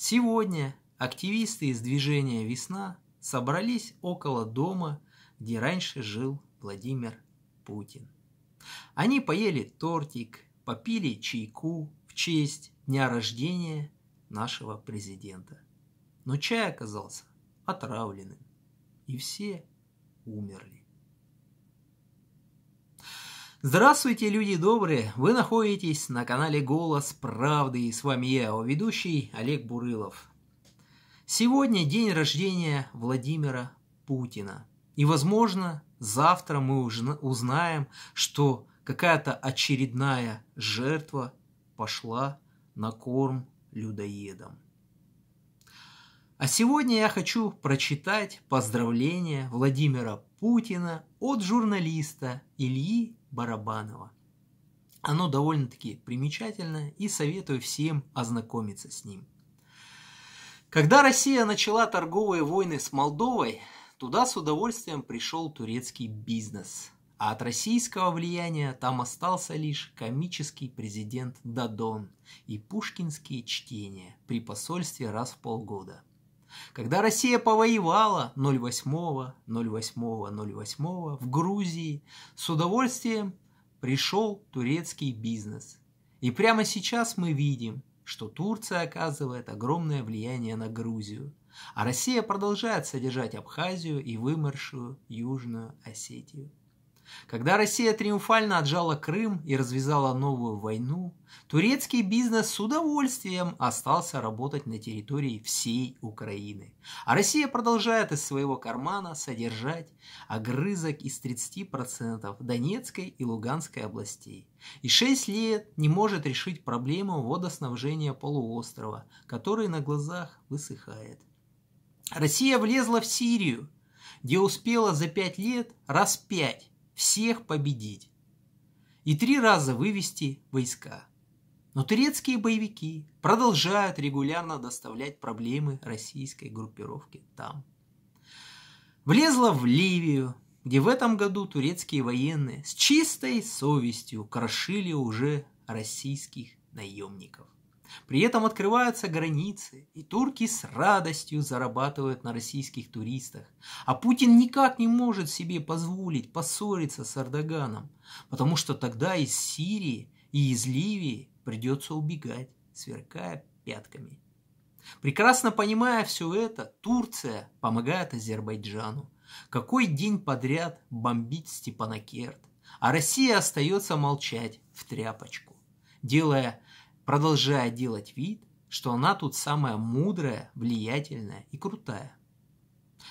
Сегодня активисты из движения «Весна» собрались около дома, где раньше жил Владимир Путин. Они поели тортик, попили чайку в честь дня рождения нашего президента. Но чай оказался отравленным, и все умерли. Здравствуйте, люди добрые! Вы находитесь на канале «Голос правды» и с вами я, его ведущий Олег Бурылов. Сегодня день рождения Владимира Путина. И, возможно, завтра мы уже узнаем, что какая-то очередная жертва пошла на корм людоедам. А сегодня я хочу прочитать поздравление Владимира Путина от журналиста Ильи Барабанова. Оно довольно-таки примечательно и советую всем ознакомиться с ним. Когда Россия начала торговые войны с Молдовой, туда с удовольствием пришел турецкий бизнес. А от российского влияния там остался лишь комический президент Дадон и пушкинские чтения при посольстве раз в полгода – когда Россия повоевала 08, 08, 08 в Грузии, с удовольствием пришел турецкий бизнес. И прямо сейчас мы видим, что Турция оказывает огромное влияние на Грузию, а Россия продолжает содержать Абхазию и вымершую Южную Осетию. Когда Россия триумфально отжала Крым и развязала новую войну, турецкий бизнес с удовольствием остался работать на территории всей Украины. А Россия продолжает из своего кармана содержать огрызок из 30% Донецкой и Луганской областей. И 6 лет не может решить проблему водоснабжения полуострова, который на глазах высыхает. Россия влезла в Сирию, где успела за 5 лет раз 5 всех победить и три раза вывести войска. Но турецкие боевики продолжают регулярно доставлять проблемы российской группировке там. Влезла в Ливию, где в этом году турецкие военные с чистой совестью крошили уже российских наемников. При этом открываются границы, и турки с радостью зарабатывают на российских туристах. А Путин никак не может себе позволить поссориться с Эрдоганом, потому что тогда из Сирии и из Ливии придется убегать, сверкая пятками. Прекрасно понимая все это, Турция помогает Азербайджану. Какой день подряд бомбить Степанакерт, а Россия остается молчать в тряпочку, делая продолжая делать вид, что она тут самая мудрая, влиятельная и крутая.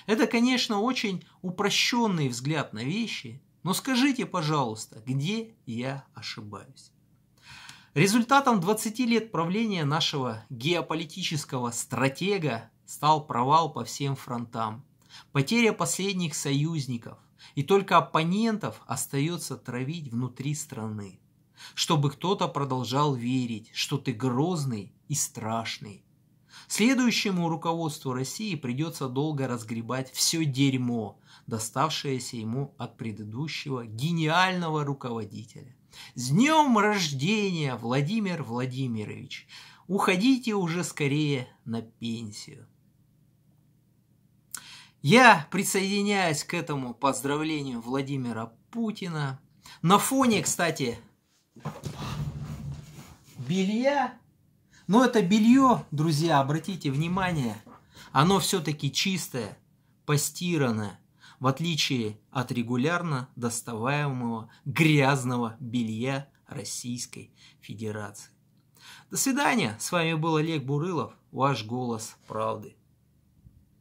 Это, конечно, очень упрощенный взгляд на вещи, но скажите, пожалуйста, где я ошибаюсь? Результатом 20 лет правления нашего геополитического стратега стал провал по всем фронтам, потеря последних союзников, и только оппонентов остается травить внутри страны чтобы кто-то продолжал верить, что ты грозный и страшный. Следующему руководству России придется долго разгребать все дерьмо, доставшееся ему от предыдущего гениального руководителя. С днем рождения, Владимир Владимирович! Уходите уже скорее на пенсию. Я присоединяюсь к этому поздравлению Владимира Путина. На фоне, кстати, белья. Но это белье, друзья, обратите внимание, оно все-таки чистое, постиранное, в отличие от регулярно доставаемого грязного белья Российской Федерации. До свидания, с вами был Олег Бурылов, ваш голос правды.